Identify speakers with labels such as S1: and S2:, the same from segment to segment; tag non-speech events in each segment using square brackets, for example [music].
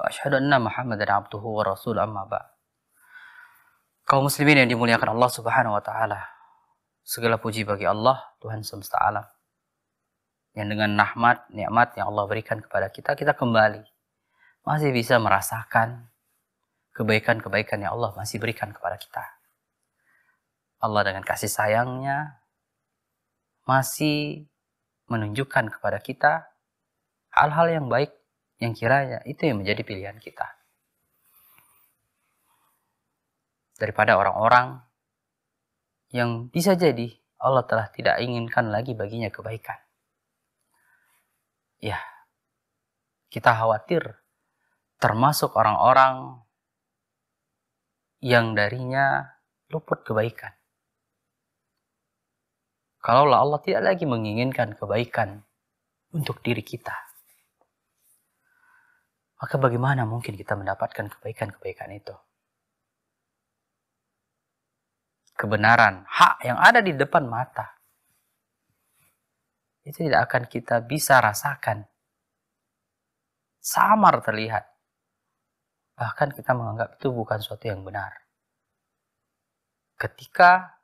S1: Asyhadu anna Muhammadan abduhu wa rasul amma ba. Kaum muslimin yang dimuliakan Allah Subhanahu wa taala. Segala puji bagi Allah, Tuhan semesta alam. Yang dengan rahmat, nikmat yang Allah berikan kepada kita, kita kembali masih bisa merasakan kebaikan-kebaikan yang Allah masih berikan kepada kita. Allah dengan kasih sayangnya masih menunjukkan kepada kita hal-hal yang baik yang kiranya itu yang menjadi pilihan kita. Daripada orang-orang yang bisa jadi Allah telah tidak inginkan lagi baginya kebaikan. Ya, kita khawatir termasuk orang-orang yang darinya luput kebaikan. Kalaulah Allah tidak lagi menginginkan kebaikan untuk diri kita maka bagaimana mungkin kita mendapatkan kebaikan-kebaikan itu? Kebenaran, hak yang ada di depan mata, itu tidak akan kita bisa rasakan. Samar terlihat. Bahkan kita menganggap itu bukan suatu yang benar. Ketika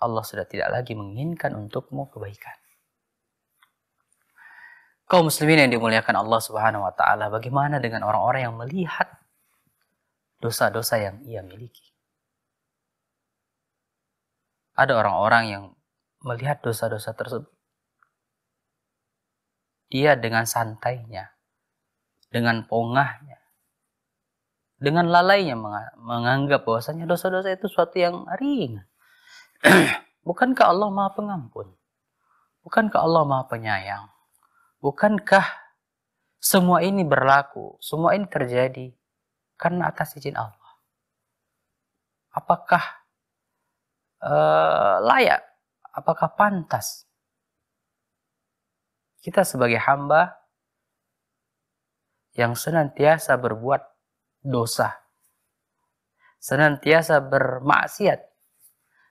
S1: Allah sudah tidak lagi menginginkan untukmu kebaikan. Kau muslimin yang dimuliakan Allah Subhanahu wa taala, bagaimana dengan orang-orang yang melihat dosa-dosa yang ia miliki? Ada orang-orang yang melihat dosa-dosa tersebut. Dia dengan santainya, dengan pongahnya, dengan lalainya menganggap bahwasanya dosa-dosa itu suatu yang ringan. [clears throat] Bukankah Allah Maha Pengampun? Bukankah Allah Maha Penyayang? Bukankah semua ini berlaku, semua ini terjadi karena atas izin Allah? Apakah uh, layak? Apakah pantas? Kita sebagai hamba yang senantiasa berbuat dosa, senantiasa bermaksiat.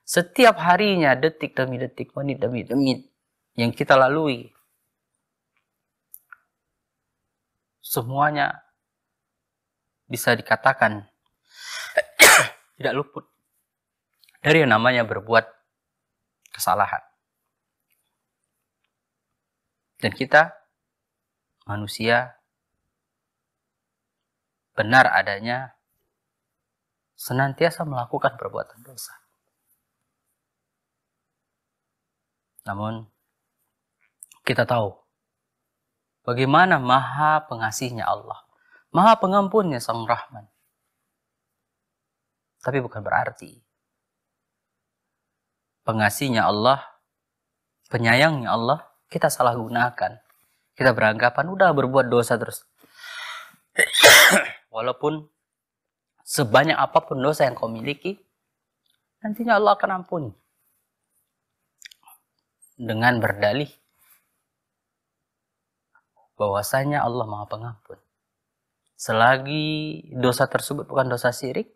S1: Setiap harinya, detik demi detik, menit demi menit yang kita lalui semuanya bisa dikatakan [coughs] tidak luput dari yang namanya berbuat kesalahan. Dan kita manusia benar adanya senantiasa melakukan perbuatan dosa. Namun kita tahu Bagaimana maha pengasihnya Allah. Maha pengampunnya Sang Rahman. Tapi bukan berarti pengasihnya Allah, penyayangnya Allah, kita salah gunakan. Kita beranggapan udah berbuat dosa terus. [coughs] Walaupun sebanyak apapun dosa yang kau miliki, nantinya Allah akan ampuni. Dengan berdalih bahwasanya Allah Maha Pengampun. Selagi dosa tersebut bukan dosa syirik,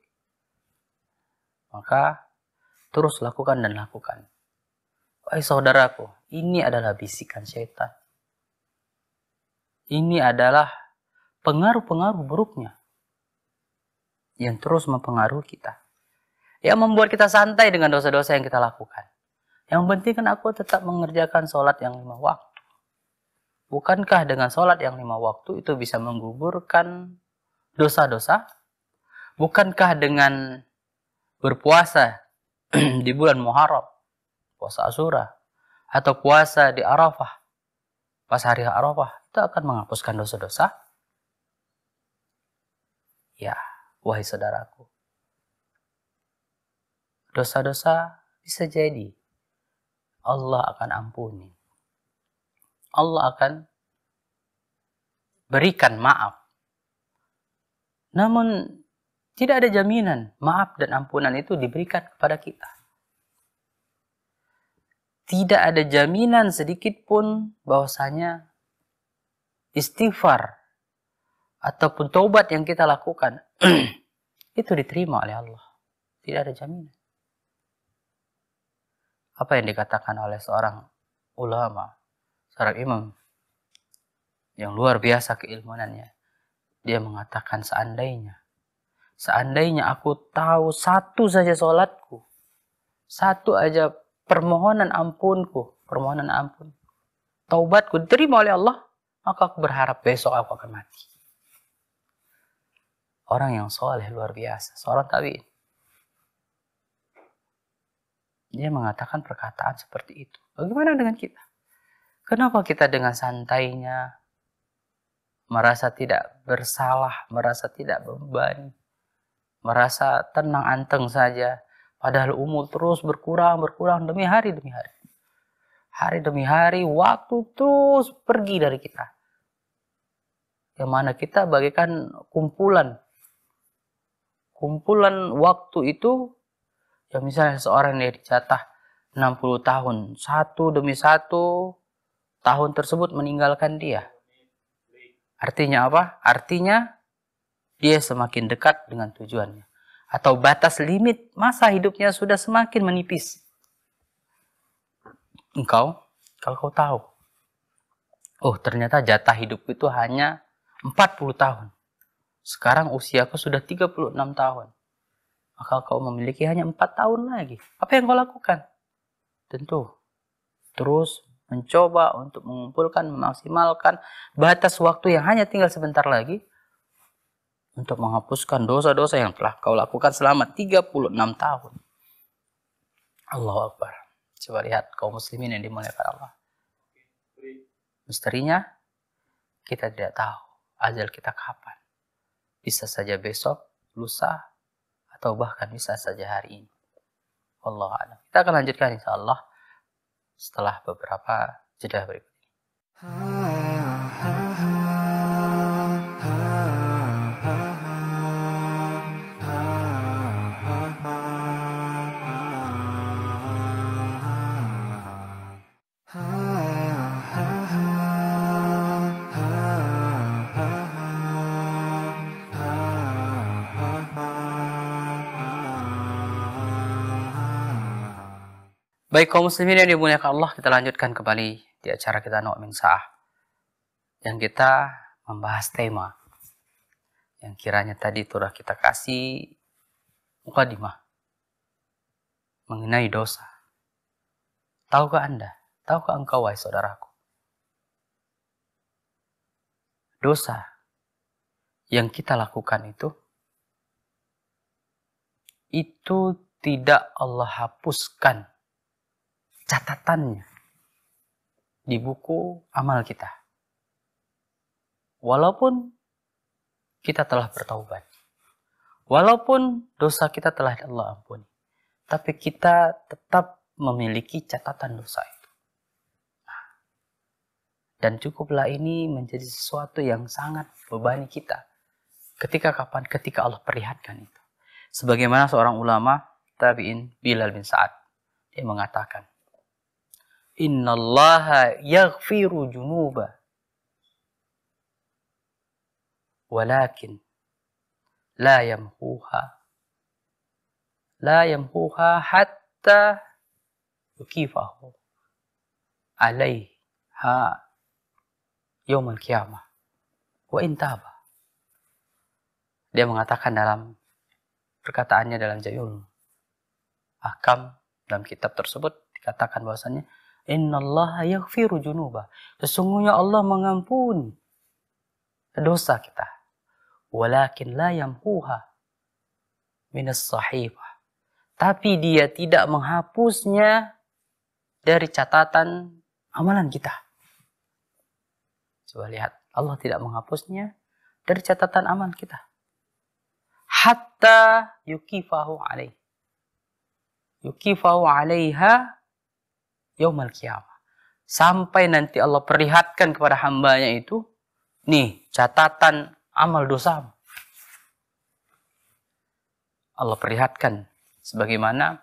S1: maka terus lakukan dan lakukan. Wahai saudaraku, ini adalah bisikan syaitan. Ini adalah pengaruh-pengaruh buruknya yang terus mempengaruhi kita. Yang membuat kita santai dengan dosa-dosa yang kita lakukan. Yang penting kan aku tetap mengerjakan sholat yang lima waktu. Bukankah dengan sholat yang lima waktu itu bisa menggugurkan dosa-dosa? Bukankah dengan berpuasa [clears throat] di bulan Muharram, puasa Asyura, atau puasa di Arafah, pas hari Arafah, itu akan menghapuskan dosa-dosa? Ya, wahai saudaraku. Dosa-dosa bisa jadi Allah akan ampuni Allah akan berikan maaf. Namun tidak ada jaminan maaf dan ampunan itu diberikan kepada kita. Tidak ada jaminan sedikit pun bahwasanya istighfar ataupun taubat yang kita lakukan [clears throat] itu diterima oleh Allah. Tidak ada jaminan. Apa yang dikatakan oleh seorang ulama seorang imam yang luar biasa keilmuannya. Dia mengatakan seandainya, seandainya aku tahu satu saja sholatku, satu aja permohonan ampunku, permohonan ampun, taubatku diterima oleh Allah, maka aku berharap besok aku akan mati. Orang yang soleh luar biasa, seorang tabiin. Dia mengatakan perkataan seperti itu. Bagaimana dengan kita? Kenapa kita dengan santainya merasa tidak bersalah, merasa tidak beban, merasa tenang anteng saja, padahal umur terus berkurang, berkurang demi hari demi hari. Hari demi hari, waktu terus pergi dari kita. Yang mana kita bagaikan kumpulan. Kumpulan waktu itu, ya misalnya seorang yang dicatah 60 tahun, satu demi satu, tahun tersebut meninggalkan dia. Artinya apa? Artinya dia semakin dekat dengan tujuannya. Atau batas limit masa hidupnya sudah semakin menipis. Engkau, kalau kau tahu. Oh ternyata jatah hidup itu hanya 40 tahun. Sekarang usiaku sudah 36 tahun. Maka kau memiliki hanya 4 tahun lagi. Apa yang kau lakukan? Tentu terus mencoba untuk mengumpulkan, memaksimalkan batas waktu yang hanya tinggal sebentar lagi untuk menghapuskan dosa-dosa yang telah kau lakukan selama 36 tahun. Allah Akbar. Coba lihat kaum muslimin yang dimuliakan Allah. Misterinya, kita tidak tahu ajal kita kapan. Bisa saja besok, lusa, atau bahkan bisa saja hari ini. Allah Kita akan lanjutkan insya Allah setelah beberapa jeda berikut ini. Baik kaum muslimin yang dimuliakan Allah, kita lanjutkan kembali di acara kita Nu'min Sa'ah. Yang kita membahas tema yang kiranya tadi turah kita kasih mukadimah mengenai dosa. Tahukah Anda? Tahukah engkau wahai saudaraku? Dosa yang kita lakukan itu itu tidak Allah hapuskan catatannya di buku amal kita. Walaupun kita telah bertaubat. Walaupun dosa kita telah Allah ampuni. Tapi kita tetap memiliki catatan dosa itu. Nah, dan cukuplah ini menjadi sesuatu yang sangat bebani kita. Ketika kapan? Ketika Allah perlihatkan itu. Sebagaimana seorang ulama tabi'in Bilal bin Sa'ad. Dia mengatakan, innallaha yaghfiru junuba walakin la yamhuha la yamhuha hatta yukifahu alaiha al kiamah wa intaba dia mengatakan dalam perkataannya dalam Jayul Akam dalam kitab tersebut dikatakan bahwasannya innallaha yaghfiru junubah. Sesungguhnya Allah mengampuni dosa kita. Walakin la yamhuha minas sahifah. Tapi dia tidak menghapusnya dari catatan amalan kita. Coba lihat, Allah tidak menghapusnya dari catatan amalan kita. Hatta yukifahu alaih. Yukifahu alaiha yaumal kiamah. Sampai nanti Allah perlihatkan kepada hambanya itu, nih catatan amal dosa. Allah perlihatkan sebagaimana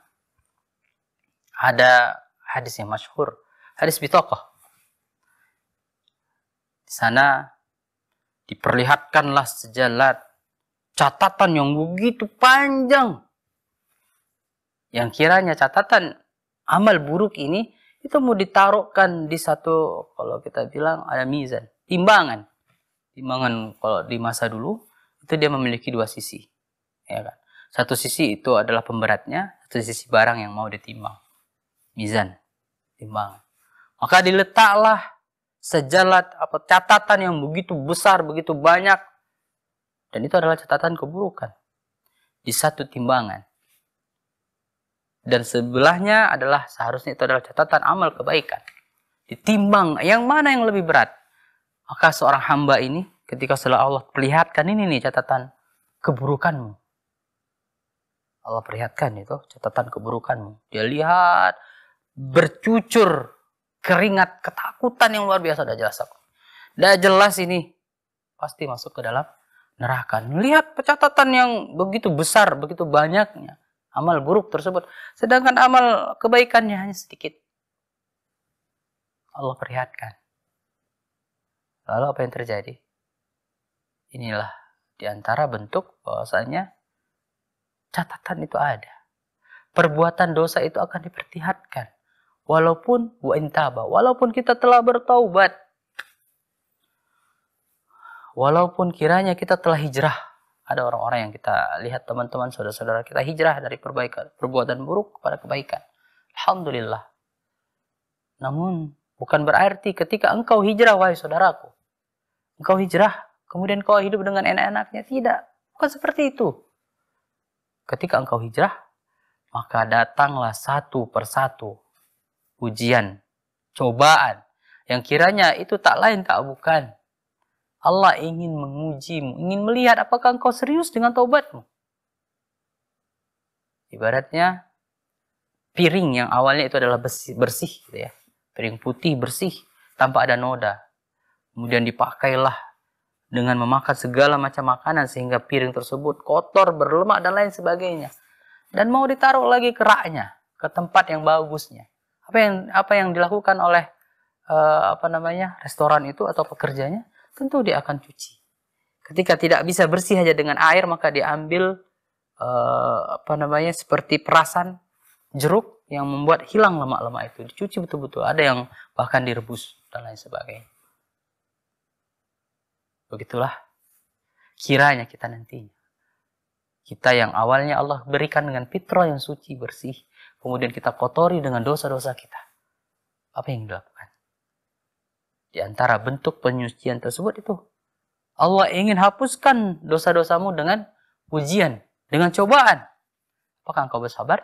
S1: ada hadis yang masyhur, hadis bitokoh. Di sana diperlihatkanlah sejalan catatan yang begitu panjang yang kiranya catatan amal buruk ini itu mau ditaruhkan di satu kalau kita bilang ada mizan timbangan timbangan kalau di masa dulu itu dia memiliki dua sisi ya kan satu sisi itu adalah pemberatnya satu sisi barang yang mau ditimbang mizan timbangan maka diletaklah sejalat apa catatan yang begitu besar begitu banyak dan itu adalah catatan keburukan di satu timbangan dan sebelahnya adalah seharusnya itu adalah catatan amal kebaikan. Ditimbang yang mana yang lebih berat. Maka seorang hamba ini ketika setelah Allah perlihatkan ini nih catatan keburukanmu. Allah perlihatkan itu catatan keburukanmu. Dia lihat bercucur keringat ketakutan yang luar biasa udah jelas aku. Udah jelas ini pasti masuk ke dalam neraka. Lihat pencatatan yang begitu besar, begitu banyaknya amal buruk tersebut. Sedangkan amal kebaikannya hanya sedikit. Allah perlihatkan. Lalu apa yang terjadi? Inilah diantara bentuk bahwasanya catatan itu ada. Perbuatan dosa itu akan diperlihatkan. Walaupun wa intaba, walaupun kita telah bertaubat. Walaupun kiranya kita telah hijrah ada orang-orang yang kita lihat teman-teman saudara-saudara kita hijrah dari perbaikan perbuatan buruk kepada kebaikan. Alhamdulillah. Namun bukan berarti ketika engkau hijrah wahai saudaraku, engkau hijrah kemudian kau hidup dengan enak-enaknya tidak. Bukan seperti itu. Ketika engkau hijrah, maka datanglah satu persatu ujian, cobaan yang kiranya itu tak lain tak bukan Allah ingin mengujimu, ingin melihat apakah engkau serius dengan taubatmu. Ibaratnya piring yang awalnya itu adalah bersih, bersih gitu ya. Piring putih bersih tanpa ada noda. Kemudian dipakailah dengan memakan segala macam makanan sehingga piring tersebut kotor, berlemak dan lain sebagainya. Dan mau ditaruh lagi ke raknya, ke tempat yang bagusnya. Apa yang apa yang dilakukan oleh uh, apa namanya? restoran itu atau pekerjanya? tentu dia akan cuci. Ketika tidak bisa bersih saja dengan air, maka diambil eh, apa namanya seperti perasan jeruk yang membuat hilang lemak-lemak itu. Dicuci betul-betul. Ada yang bahkan direbus dan lain sebagainya. Begitulah kiranya kita nantinya. Kita yang awalnya Allah berikan dengan fitrah yang suci, bersih. Kemudian kita kotori dengan dosa-dosa kita. Apa yang dilakukan? Di antara bentuk penyucian tersebut itu Allah ingin hapuskan dosa-dosamu dengan ujian, dengan cobaan. Apakah engkau bersabar?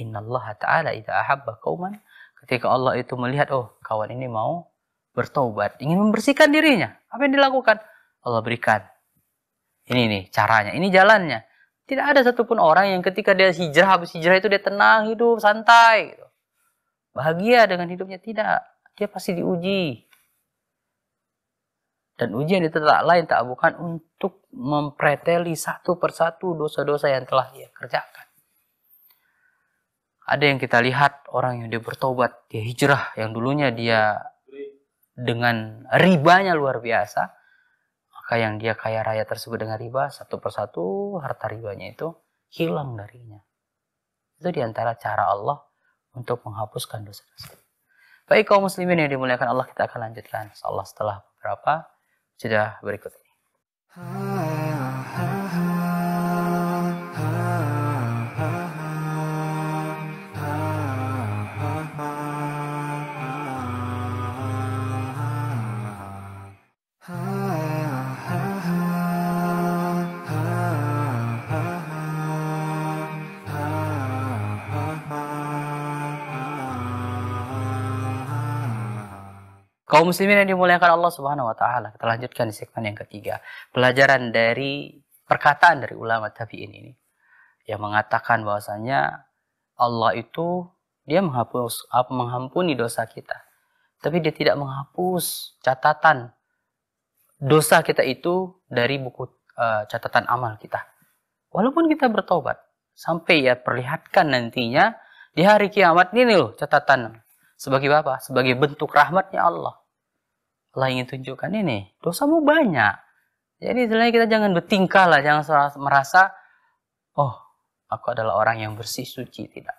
S1: Inna Allah Ta'ala idha ahabba kauman. Ketika Allah itu melihat, oh kawan ini mau bertobat, ingin membersihkan dirinya. Apa yang dilakukan? Allah berikan. Ini nih caranya, ini jalannya. Tidak ada satupun orang yang ketika dia hijrah, habis hijrah itu dia tenang, hidup, santai. Bahagia dengan hidupnya, tidak dia pasti diuji. Dan ujian itu tak lain tak bukan untuk mempreteli satu persatu dosa-dosa yang telah dia kerjakan. Ada yang kita lihat orang yang dia bertobat, dia hijrah yang dulunya dia dengan ribanya luar biasa, maka yang dia kaya raya tersebut dengan riba satu persatu harta ribanya itu hilang darinya. Itu diantara cara Allah untuk menghapuskan dosa-dosa. Baik kaum muslimin yang dimuliakan Allah, kita akan lanjutkan. Allah setelah beberapa jeda berikut ini. Ah. Kaum muslimin yang dimuliakan Allah Subhanahu wa taala. Kita lanjutkan di segmen yang ketiga, pelajaran dari perkataan dari ulama tabi'in ini yang mengatakan bahwasanya Allah itu dia menghapus mengampuni dosa kita. Tapi dia tidak menghapus catatan dosa kita itu dari buku uh, catatan amal kita. Walaupun kita bertobat sampai ya perlihatkan nantinya di hari kiamat ini loh catatan sebagai apa? Sebagai bentuk rahmatnya Allah Allah ingin tunjukkan ini dosamu banyak jadi istilahnya kita jangan bertingkah lah jangan merasa oh aku adalah orang yang bersih suci tidak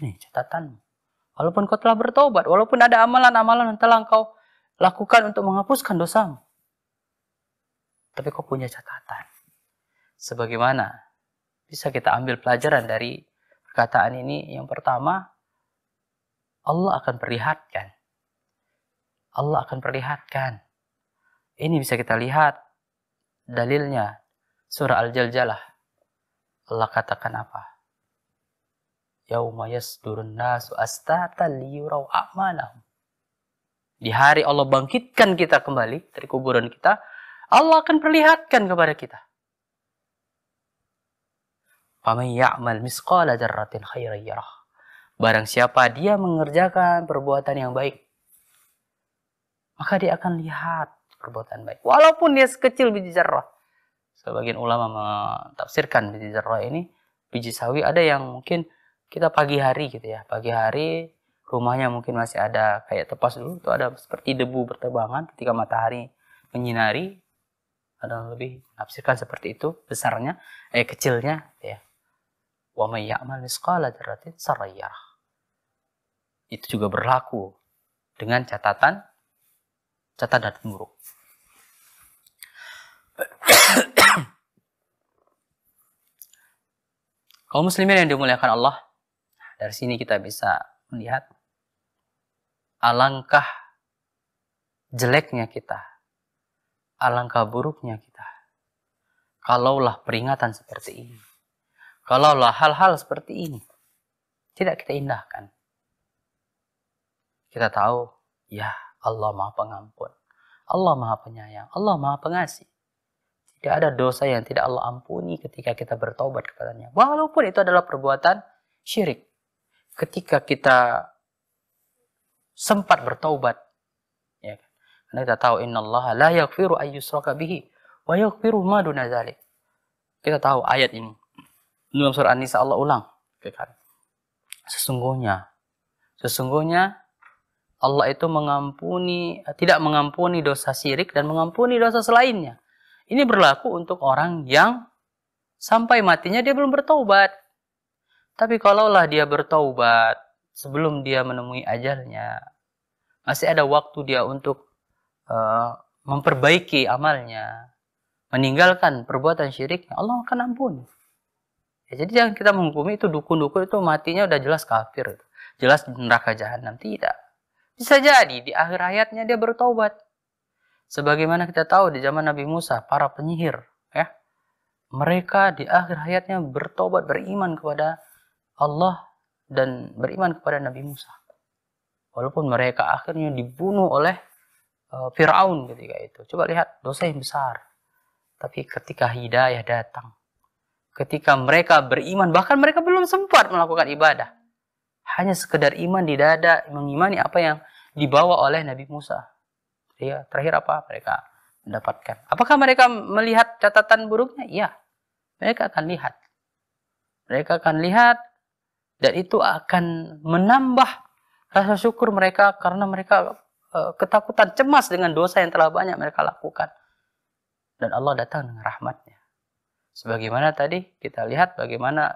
S1: Nih catatanmu walaupun kau telah bertobat walaupun ada amalan-amalan yang telah kau lakukan untuk menghapuskan dosamu tapi kau punya catatan sebagaimana bisa kita ambil pelajaran dari perkataan ini yang pertama Allah akan perlihatkan Allah akan perlihatkan. Ini bisa kita lihat dalilnya surah Al-Jaljalah. Allah katakan apa? Yauma yasdurun nasu astata liyurau a'malahum. Di hari Allah bangkitkan kita kembali dari kuburan kita, Allah akan perlihatkan kepada kita. Faman ya'mal misqala darratin khairan yarah. Barang siapa dia mengerjakan perbuatan yang baik, maka dia akan lihat perbuatan baik. Walaupun dia sekecil biji jarrah. Sebagian ulama menafsirkan biji jarrah ini biji sawi ada yang mungkin kita pagi hari gitu ya. Pagi hari rumahnya mungkin masih ada kayak tepas dulu itu ada seperti debu bertebangan ketika matahari menyinari ada lebih nafsirkan seperti itu besarnya eh kecilnya ya wa may ya'mal misqala dzarratin itu juga berlaku dengan catatan catatan buruk. Kaum muslimin yang dimuliakan Allah, dari sini kita bisa melihat alangkah jeleknya kita, alangkah buruknya kita. Kalaulah peringatan seperti ini, kalaulah hal-hal seperti ini tidak kita indahkan. Kita tahu, ya Allah Maha Pengampun, Allah Maha Penyayang, Allah Maha Pengasih. Tidak ada dosa yang tidak Allah ampuni ketika kita bertobat kepadanya. Walaupun itu adalah perbuatan syirik. Ketika kita sempat bertobat. ya kan? Karena kita tahu innallaha la yaghfiru ayyusraka bihi wa yaghfiru ma duna dzalik. Kita tahu ayat ini. Dalam surah nisa Allah ulang. Sesungguhnya sesungguhnya Allah itu mengampuni, eh, tidak mengampuni dosa syirik dan mengampuni dosa selainnya. Ini berlaku untuk orang yang sampai matinya dia belum bertaubat. Tapi kalaulah dia bertaubat sebelum dia menemui ajalnya, masih ada waktu dia untuk uh, memperbaiki amalnya, meninggalkan perbuatan syiriknya, Allah akan ampuni. Ya, jadi jangan kita menghukumi itu dukun-dukun itu matinya udah jelas kafir, jelas neraka jahanam tidak. Bisa jadi di akhir hayatnya dia bertobat. Sebagaimana kita tahu di zaman Nabi Musa, para penyihir, ya, mereka di akhir hayatnya bertobat beriman kepada Allah dan beriman kepada Nabi Musa. Walaupun mereka akhirnya dibunuh oleh eh, Firaun ketika itu. Coba lihat dosa yang besar. Tapi ketika hidayah datang, ketika mereka beriman, bahkan mereka belum sempat melakukan ibadah hanya sekedar iman di dada mengimani apa yang dibawa oleh Nabi Musa. Ya, terakhir apa mereka mendapatkan? Apakah mereka melihat catatan buruknya? iya mereka akan lihat. Mereka akan lihat dan itu akan menambah rasa syukur mereka karena mereka eh, ketakutan cemas dengan dosa yang telah banyak mereka lakukan. Dan Allah datang dengan rahmatnya. Sebagaimana tadi kita lihat bagaimana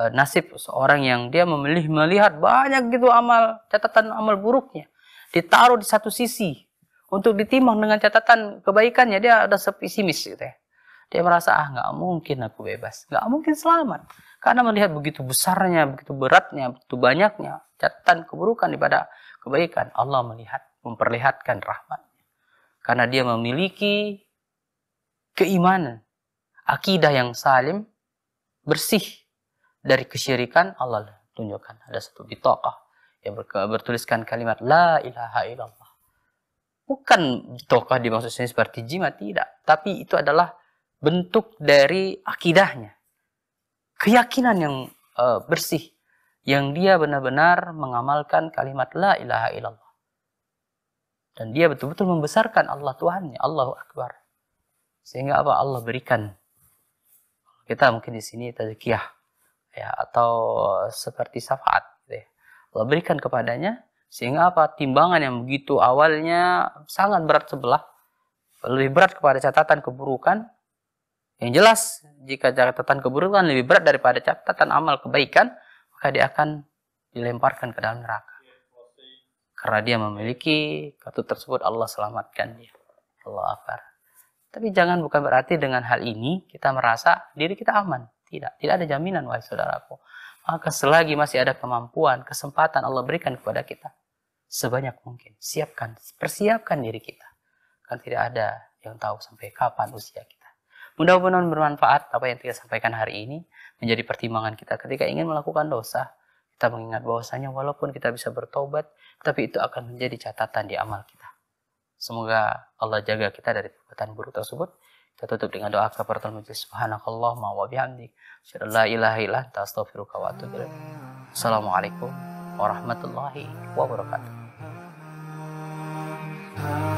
S1: Eh, nasib seorang yang dia memilih melihat banyak gitu amal catatan amal buruknya ditaruh di satu sisi untuk ditimbang dengan catatan kebaikannya dia ada sepesimis gitu ya. Dia merasa ah nggak mungkin aku bebas, nggak mungkin selamat karena melihat begitu besarnya, begitu beratnya, begitu banyaknya catatan keburukan daripada kebaikan. Allah melihat, memperlihatkan rahmatnya karena dia memiliki keimanan, akidah yang salim, bersih dari kesyirikan Allah tunjukkan ada satu bitokah yang bertuliskan kalimat la ilaha illallah. Bukan bitokah dimaksudnya seperti jimat tidak, tapi itu adalah bentuk dari akidahnya. Keyakinan yang uh, bersih yang dia benar-benar mengamalkan kalimat la ilaha illallah. Dan dia betul-betul membesarkan Allah Tuhannya, Allahu Akbar. Sehingga apa Allah berikan kita mungkin di sini tazkiyah ya atau seperti syafaat gitu ya. Allah berikan kepadanya sehingga apa timbangan yang begitu awalnya sangat berat sebelah lebih berat kepada catatan keburukan yang jelas jika catatan keburukan lebih berat daripada catatan amal kebaikan maka dia akan dilemparkan ke dalam neraka karena dia memiliki kartu tersebut Allah selamatkan dia Allah Akbar tapi jangan bukan berarti dengan hal ini kita merasa diri kita aman tidak, tidak ada jaminan wahai saudaraku. Maka selagi masih ada kemampuan, kesempatan Allah berikan kepada kita sebanyak mungkin. Siapkan, persiapkan diri kita. Kan tidak ada yang tahu sampai kapan usia kita. Mudah-mudahan bermanfaat apa yang kita sampaikan hari ini menjadi pertimbangan kita ketika ingin melakukan dosa. Kita mengingat bahwasanya walaupun kita bisa bertobat, tapi itu akan menjadi catatan di amal kita. Semoga Allah jaga kita dari perbuatan buruk tersebut. Kita tutup dengan doa kafaratul majlis. Subhanakallahumma wa bihamdik. Asyhadu la ilaha illa anta astaghfiruka wa atubu ilaik. Assalamualaikum warahmatullahi wabarakatuh.